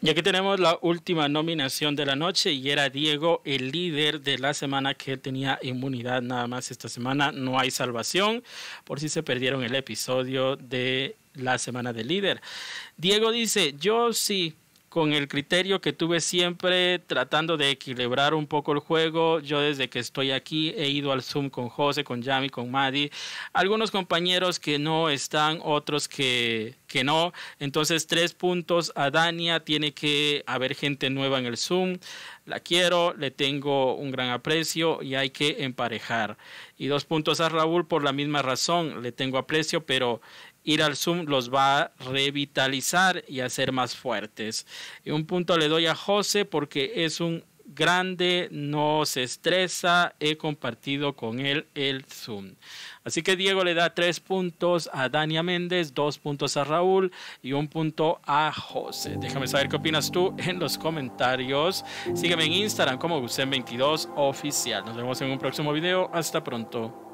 Y aquí tenemos la última nominación de la noche y era Diego, el líder de la semana que tenía inmunidad nada más esta semana. No hay salvación por si se perdieron el episodio de la semana del líder. Diego dice, yo sí con el criterio que tuve siempre tratando de equilibrar un poco el juego. Yo desde que estoy aquí he ido al Zoom con José, con Yami, con Madi. Algunos compañeros que no están, otros que, que no. Entonces tres puntos a Dania. Tiene que haber gente nueva en el Zoom. La quiero, le tengo un gran aprecio y hay que emparejar. Y dos puntos a Raúl por la misma razón. Le tengo aprecio, pero ir al Zoom los va a revitalizar y hacer más fuertes. Y un punto le doy a José porque es un grande, no se estresa, he compartido con él el Zoom. Así que Diego le da tres puntos a Dania Méndez, dos puntos a Raúl y un punto a José. Déjame saber qué opinas tú en los comentarios. Sígueme en Instagram como Gusen22Oficial. Nos vemos en un próximo video. Hasta pronto.